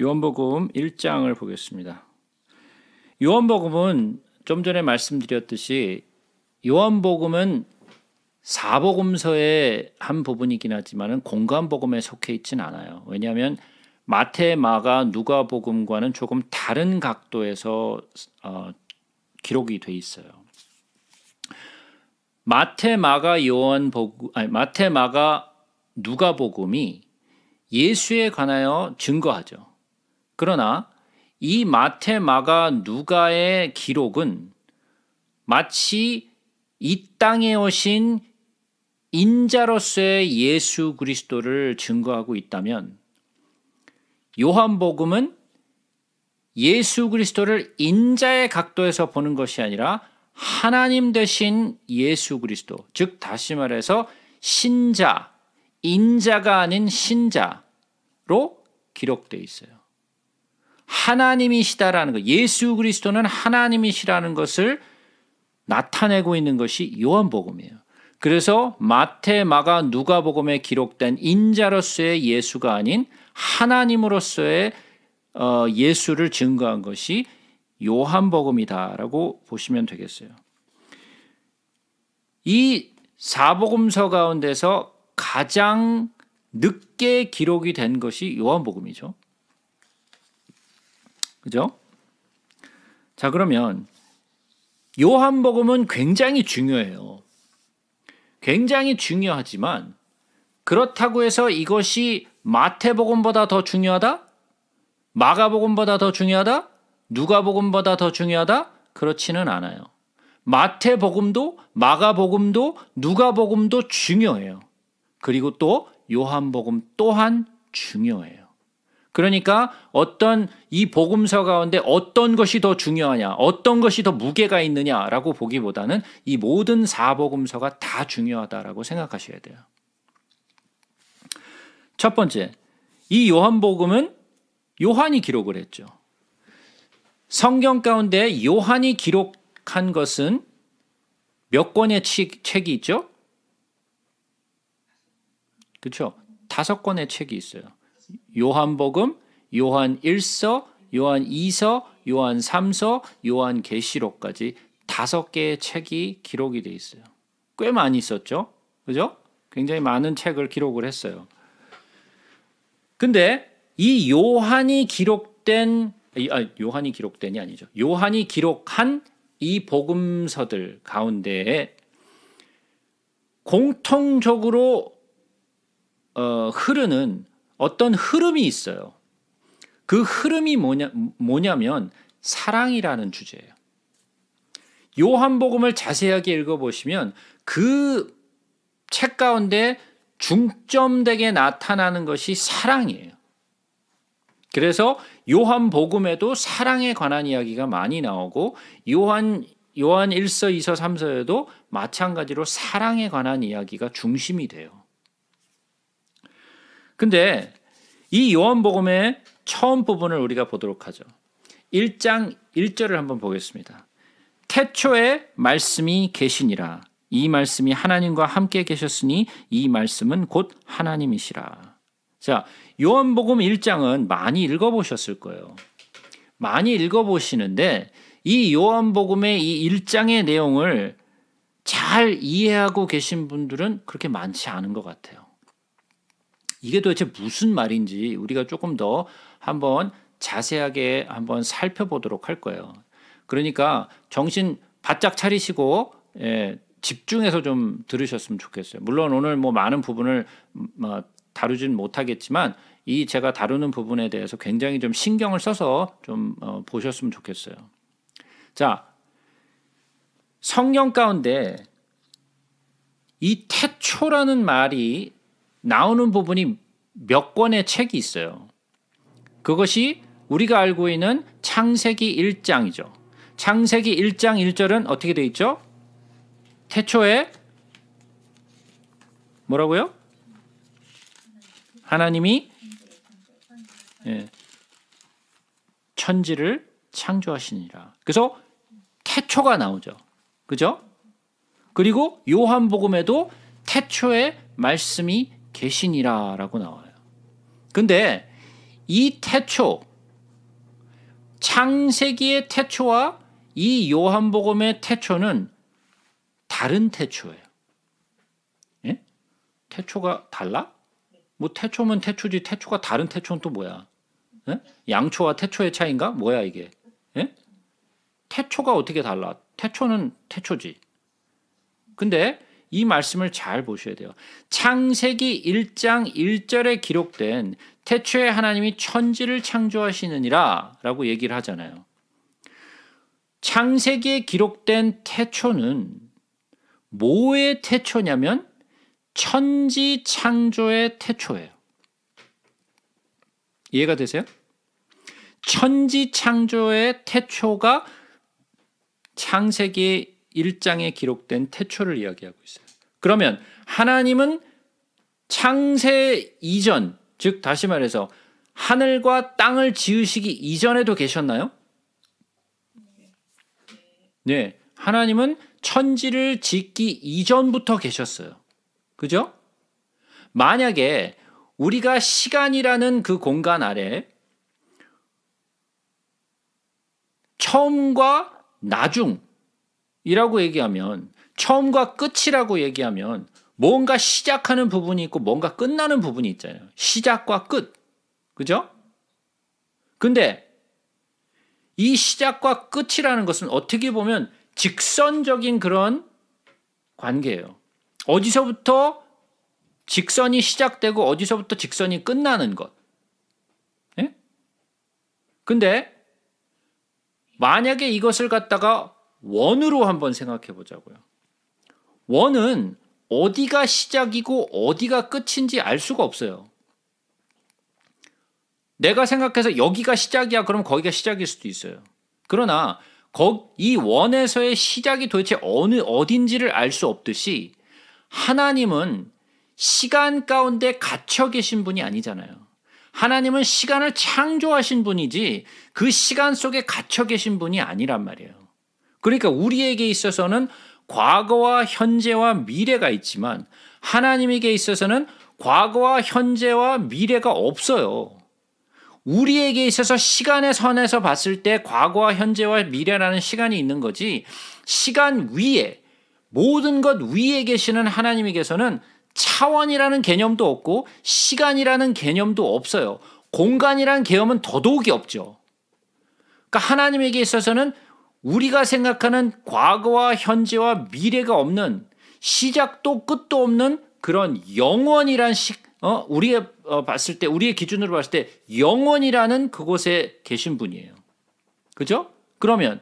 요한복음 1장을 보겠습니다. 요한복음은 좀 전에 말씀드렸듯이 요한복음은 사복음서의 한 부분이긴 하지만 공간복음에 속해 있지 않아요. 왜냐하면 마태, 마가, 누가복음과는 조금 다른 각도에서 어, 기록이 돼 있어요. 마태, 마가, 요한복음, 아니 마태, 마가, 누가복음이 예수에 관하여 증거하죠. 그러나 이 마테마가 누가의 기록은 마치 이 땅에 오신 인자로서의 예수 그리스도를 증거하고 있다면 요한복음은 예수 그리스도를 인자의 각도에서 보는 것이 아니라 하나님 되신 예수 그리스도, 즉 다시 말해서 신자, 인자가 아닌 신자로 기록되어 있어요. 하나님이시다라는 것, 예수 그리스도는 하나님이시라는 것을 나타내고 있는 것이 요한복음이에요. 그래서 마태, 마가, 누가복음에 기록된 인자로서의 예수가 아닌 하나님으로서의 어, 예수를 증거한 것이 요한복음이다라고 보시면 되겠어요. 이 사복음서 가운데서 가장 늦게 기록이 된 것이 요한복음이죠. 그죠? 자, 그러면 요한복음은 굉장히 중요해요. 굉장히 중요하지만 그렇다고 해서 이것이 마태복음보다 더 중요하다? 마가복음보다 더 중요하다? 누가복음보다 더 중요하다? 그렇지는 않아요. 마태복음도 마가복음도 누가복음도 중요해요. 그리고 또 요한복음 또한 중요해요. 그러니까 어떤 이 복음서 가운데 어떤 것이 더 중요하냐, 어떤 것이 더 무게가 있느냐라고 보기보다는 이 모든 사복음서가 다 중요하다라고 생각하셔야 돼요. 첫 번째, 이 요한복음은 요한이 기록을 했죠. 성경 가운데 요한이 기록한 것은 몇 권의 책이 있죠? 그렇죠? 다섯 권의 책이 있어요. 요한복음, 요한 1서, 요한 2서, 요한 3서, 요한 계시록까지 다섯 개의 책이 기록이 돼 있어요. 꽤 많이 썼죠. 그죠? 굉장히 많은 책을 기록을 했어요. 근데 이 요한이 기록된 아 요한이 기록된이 아니죠. 요한이 기록한 이 복음서들 가운데 공통적으로 어, 흐르는 어떤 흐름이 있어요. 그 흐름이 뭐냐, 뭐냐면 사랑이라는 주제예요. 요한복음을 자세하게 읽어보시면 그 책 가운데 중점되게 나타나는 것이 사랑이에요. 그래서 요한복음에도 사랑에 관한 이야기가 많이 나오고 요한 요한 1서 2서 3서에도 마찬가지로 사랑에 관한 이야기가 중심이 돼요. 근데 이 요한복음의 처음 부분을 우리가 보도록 하죠. 1장 1절을 한번 보겠습니다. 태초에 말씀이 계시니라. 이 말씀이 하나님과 함께 계셨으니 이 말씀은 곧 하나님이시라. 자, 요한복음 1장은 많이 읽어보셨을 거예요. 많이 읽어보시는데 이 요한복음의 이 1장의 내용을 잘 이해하고 계신 분들은 그렇게 많지 않은 것 같아요. 이게 도대체 무슨 말인지 우리가 조금 더 한번 자세하게 한번 살펴보도록 할 거예요. 그러니까 정신 바짝 차리시고 예, 집중해서 좀 들으셨으면 좋겠어요. 물론 오늘 뭐 많은 부분을 음, 뭐 다루진 못하겠지만 이 제가 다루는 부분에 대해서 굉장히 좀 신경을 써서 좀 어, 보셨으면 좋겠어요. 자, 성경 가운데 이 태초라는 말이 나오는 부분이 몇 권의 책이 있어요. 그것이 우리가 알고 있는 창세기 1장이죠. 창세기 1장 1절은 어떻게 돼 있죠? 태초에 뭐라고요? 하나님이 예, 천지를 창조하시니라. 그래서 태초가 나오죠. 그죠? 그리고 요한복음에도 태초에 말씀이 계시니라라고 나와요. 근데 이 태초 창세기의 태초와 이 요한복음의 태초는 다른 태초예요. 예? 태초가 달라? 뭐 태초면 태초지 태초가 다른 태초는 또 뭐야? 예? 양초와 태초의 차인가? 뭐야 이게? 예? 태초가 어떻게 달라? 태초는 태초지. 근데 이 말씀을 잘 보셔야 돼요. 창세기 1장 1절에 기록된 태초에 하나님이 천지를 창조하시느니라 라고 얘기를 하잖아요. 창세기에 기록된 태초는 뭐의 태초냐면 천지 창조의 태초예요. 이해가 되세요? 천지 창조의 태초가 창세기 1장에 기록된 태초를 이야기하고 있어요. 그러면 하나님은 창세 이전, 즉 다시 말해서 하늘과 땅을 지으시기 이전에도 계셨나요? 네. 하나님은 천지를 짓기 이전부터 계셨어요. 그죠? 만약에 우리가 시간이라는 그 공간 아래 처음과 나중이라고 얘기하면 처음과 끝이라고 얘기하면 뭔가 시작하는 부분이 있고 뭔가 끝나는 부분이 있잖아요. 시작과 끝. 그죠? 근데 이 시작과 끝이라는 것은 어떻게 보면 직선적인 그런 관계예요. 어디서부터 직선이 시작되고 어디서부터 직선이 끝나는 것. 예? 근데 만약에 이것을 갖다가 원으로 한번 생각해 보자고요. 원은 어디가 시작이고 어디가 끝인지 알 수가 없어요. 내가 생각해서 여기가 시작이야 그럼 거기가 시작일 수도 있어요. 그러나 이 원에서의 시작이 도대체 어느 어딘지를 알 수 없듯이 하나님은 시간 가운데 갇혀 계신 분이 아니잖아요. 하나님은 시간을 창조하신 분이지 그 시간 속에 갇혀 계신 분이 아니란 말이에요. 그러니까 우리에게 있어서는 과거와 현재와 미래가 있지만 하나님에게 있어서는 과거와 현재와 미래가 없어요. 우리에게 있어서 시간의 선에서 봤을 때 과거와 현재와 미래라는 시간이 있는 거지 시간 위에 모든 것 위에 계시는 하나님에게서는 차원이라는 개념도 없고 시간이라는 개념도 없어요. 공간이라는 개념은 더더욱이 없죠. 그러니까 하나님에게 있어서는 우리가 생각하는 과거와 현재와 미래가 없는 시작도 끝도 없는 그런 영원이란 식, 어, 우리의 어, 봤을 때, 우리의 기준으로 봤을 때 영원이라는 그곳에 계신 분이에요. 그죠? 그러면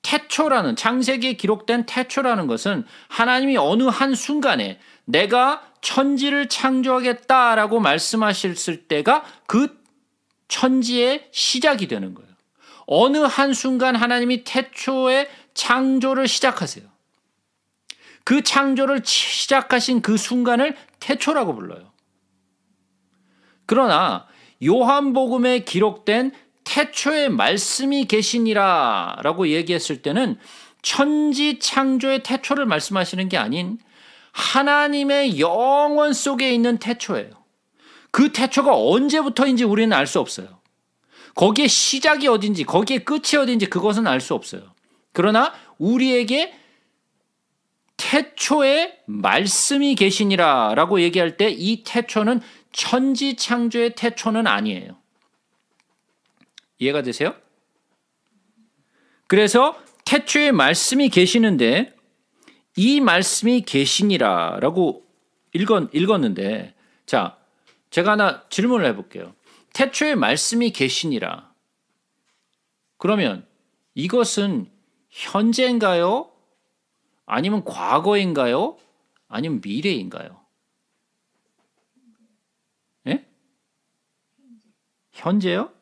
태초라는 창세기에 기록된 태초라는 것은 하나님이 어느 한 순간에 내가 천지를 창조하겠다라고 말씀하셨을 때가 그 천지의 시작이 되는 거예요. 어느 한순간 하나님이 태초에 창조를 시작하세요. 그 창조를 시작하신 그 순간을 태초라고 불러요. 그러나 요한복음에 기록된 태초의 말씀이 계시니라 라고 얘기했을 때는 천지 창조의 태초를 말씀하시는 게 아닌 하나님의 영원 속에 있는 태초예요. 그 태초가 언제부터인지 우리는 알 수 없어요. 거기에 시작이 어딘지 거기에 끝이 어딘지 그것은 알 수 없어요. 그러나 우리에게 태초에 말씀이 계시니라 라고 얘기할 때 이 태초는 천지 창조의 태초는 아니에요. 이해가 되세요? 그래서 태초에 말씀이 계시는데 이 말씀이 계시니라 라고 읽었, 는데 자, 제가 하나 질문을 해볼게요. 태초에 말씀이 계시니라. 그러면 이것은 현재인가요? 아니면 과거인가요? 아니면 미래인가요? 예? 현재요?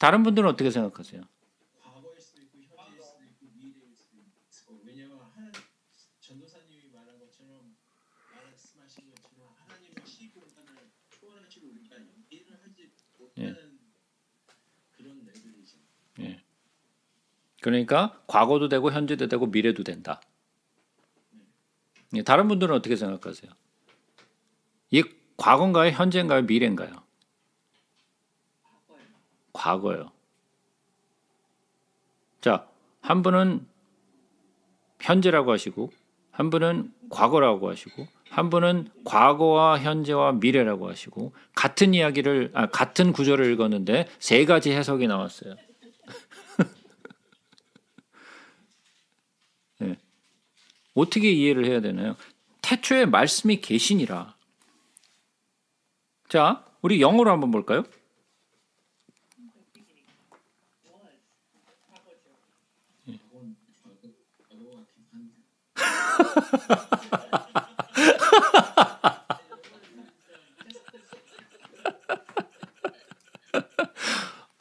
다른 분들은 어떻게 생각하세요? 그러니까 과거도 되고 현재도 되고 미래도 된다. 예, 다른 분들은 어떻게 생각하세요? 이 과거인가요? 현재인가요? 미래인가요? 과거요. 자, 한 분은 현재라고 하시고, 한 분은 과거라고 하시고, 한 분은 과거와 현재와 미래라고 하시고, 같은 이야기를, 아, 같은 구절을 읽었는데, 세 가지 해석이 나왔어요. 어떻게 이해를 해야 되나요? 태초에 말씀이 계시니라. 자, 우리 영어로 한번 볼까요?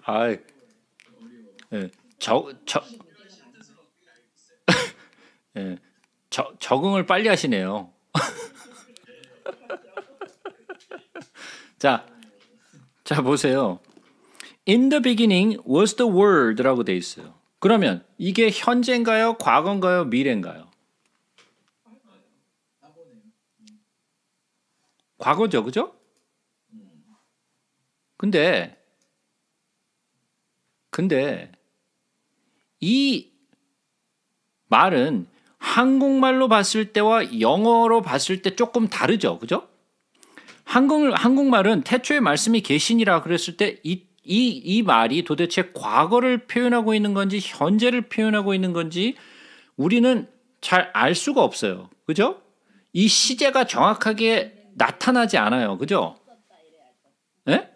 아이, 예, 저, 저, 예, 저, 적응을 빨리 하시네요. 자, 자 보세요. In the beginning was the word라고 돼 있어요. 그러면 이게 현재인가요? 과거인가요? 미래인가요? 과거죠, 그죠? 근데 근데 이 말은 한국말로 봤을 때와 영어로 봤을 때 조금 다르죠. 그죠? 한국, 한국말은 태초에 말씀이 계신이라 그랬을 때 이, 이, 이 말이 도대체 과거를 표현하고 있는 건지 현재를 표현하고 있는 건지 우리는 잘 알 수가 없어요. 그죠? 이 시제가 정확하게 나타나지 않아요. 그죠? 예?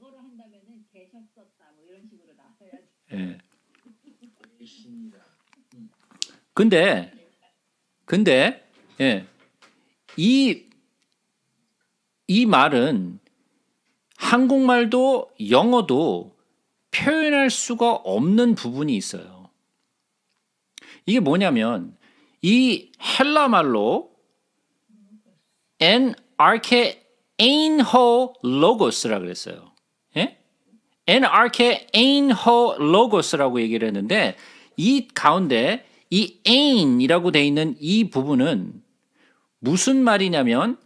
뭐 예. 근데 근데 예. 이, 이 말은 한국말도 영어도 표현할 수가 없는 부분이 있어요. 이게 뭐냐면 이 헬라 말로 n r c h n ho l o g o s 라 그랬어요. 예? n r c h n ho logos라고 얘기를 했는데 이 가운데 이 ain이라고 돼 있는 이 부분은 무슨 말이냐면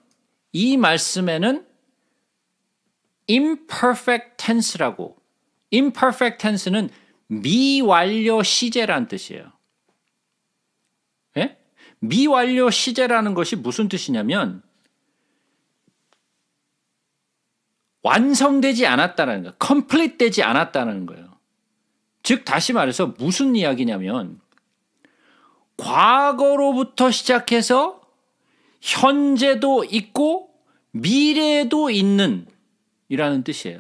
이 말씀에는 imperfect tense라고 imperfect tense는 미완료 시제란 뜻이에요. 예? 미완료 시제라는 것이 무슨 뜻이냐면 완성되지 않았다는 거, 컴플릿 되지 않았다는 거예요. 즉 다시 말해서 무슨 이야기냐면 과거로부터 시작해서 현재도 있고 미래에도 있는 이라는 뜻이에요.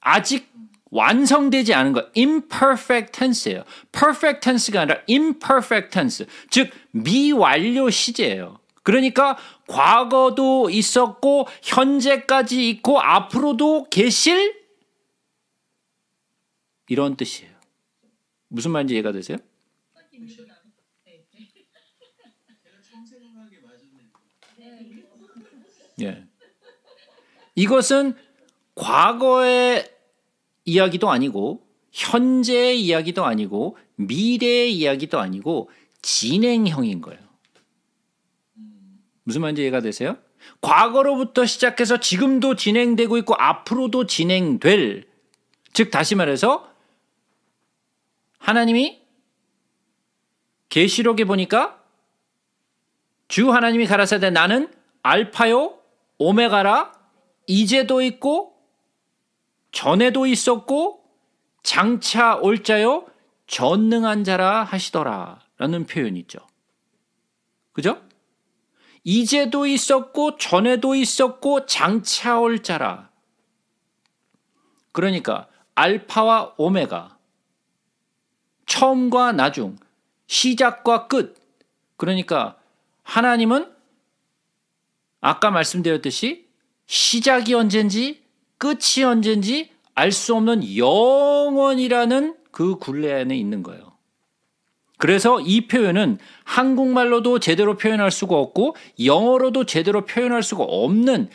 아직 완성되지 않은 것, imperfect tense예요. perfect tense가 아니라 imperfect tense, 즉 미완료 시제예요. 그러니까 과거도 있었고 현재까지 있고 앞으로도 계실 이런 뜻이에요. 무슨 말인지 이해가 되세요? 예. 이것은 과거의 이야기도 아니고 현재의 이야기도 아니고 미래의 이야기도 아니고 진행형인 거예요. 무슨 말인지 이해가 되세요? 과거로부터 시작해서 지금도 진행되고 있고 앞으로도 진행될 즉 다시 말해서 하나님이 계시록에 보니까 주 하나님이 가라사대 나는 알파요 오메가라 이제도 있고 전에도 있었고 장차 올 자요 전능한 자라 하시더라 라는 표현이 있죠. 그죠? 이제도 있었고 전에도 있었고 장차 올 자라. 그러니까 알파와 오메가 처음과 나중 시작과 끝 그러니까 하나님은 아까 말씀드렸듯이 시작이 언젠지 끝이 언젠지 알 수 없는 영원이라는 그 굴레 안에 있는 거예요. 그래서 이 표현은 한국말로도 제대로 표현할 수가 없고 영어로도 제대로 표현할 수가 없는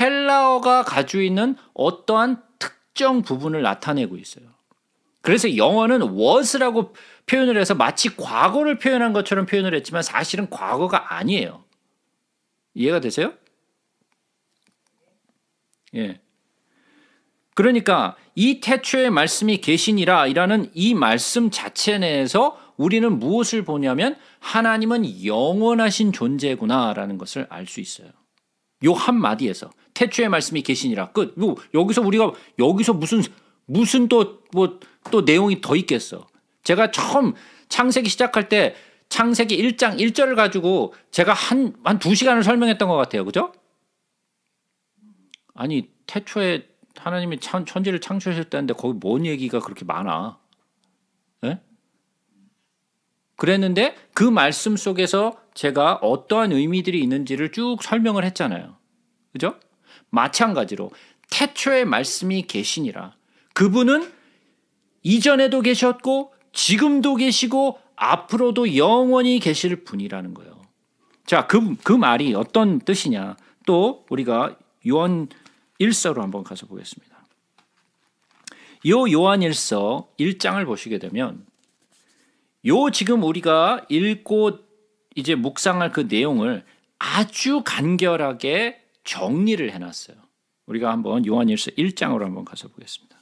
헬라어가 가지고 있는 어떠한 특정 부분을 나타내고 있어요. 그래서 영어는 was라고 표현을 해서 마치 과거를 표현한 것처럼 표현을 했지만 사실은 과거가 아니에요. 이해가 되세요? 예. 그러니까 이 태초의 말씀이 계시니라 이라는 이 말씀 자체 내에서 우리는 무엇을 보냐면 하나님은 영원하신 존재구나라는 것을 알 수 있어요. 요 한마디에서 태초의 말씀이 계시니라 끝. 요 여기서 우리가 여기서 무슨 무슨 또 뭐또 뭐, 또 내용이 더 있겠어. 제가 처음 창세기 시작할 때 창세기 1장 1절을 가지고 제가 한, 한 2시간을 설명했던 것 같아요. 그죠? 아니, 태초에 하나님이 천, 천지를 창조하셨다는데 거기 뭔 얘기가 그렇게 많아? 네? 그랬는데 그 말씀 속에서 제가 어떠한 의미들이 있는지를 쭉 설명을 했잖아요. 그죠? 마찬가지로 태초의 말씀이 계시니라. 그분은 이전에도 계셨고 지금도 계시고 앞으로도 영원히 계실 분이라는 거예요. 자, 그, 그 말이 어떤 뜻이냐? 또 우리가 요한 1서로 한번 가서 보겠습니다. 요 요한 1서 1장을 보시게 되면 요 지금 우리가 읽고 이제 묵상할 그 내용을 아주 간결하게 정리를 해놨어요. 우리가 한번 요한일서 1장으로 한번 가서 보겠습니다.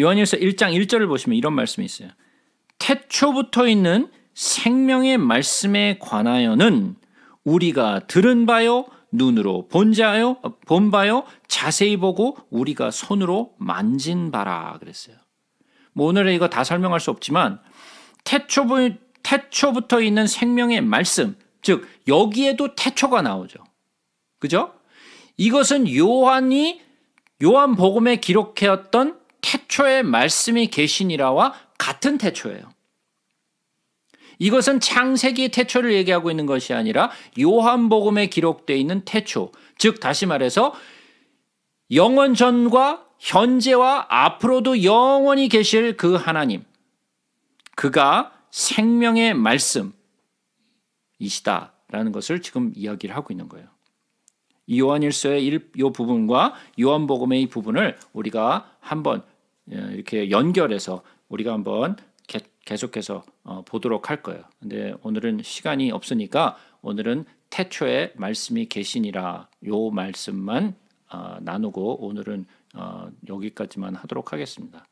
요한일서 1장 1절을 보시면 이런 말씀이 있어요. 태초부터 있는 생명의 말씀에 관하여는 우리가 들은 바요 눈으로 본 자요 본 바요 자세히 보고 우리가 손으로 만진 바라 그랬어요. 뭐 오늘은 이거 다 설명할 수 없지만 태초부, 태초부터 있는 생명의 말씀 즉 여기에도 태초가 나오죠. 그죠? 이것은 요한이 요한복음에 기록해왔던 태초에 말씀이 계시니라와 같은 태초예요. 이것은 창세기 태초를 얘기하고 있는 것이 아니라 요한복음에 기록되어 있는 태초, 즉 다시 말해서 영원 전과 현재와 앞으로도 영원히 계실 그 하나님. 그가 생명의 말씀이시다라는 것을 지금 이야기를 하고 있는 거예요. 요한일서의 이 부분과 요한복음의 이 부분을 우리가 한번 예, 이렇게 연결해서 우리가 한번 계속해서 어, 보도록 할 거예요. 근데 오늘은 시간이 없으니까 오늘은 태초에 말씀이 계시니라 요 말씀만 어, 나누고 오늘은 어, 여기까지만 하도록 하겠습니다.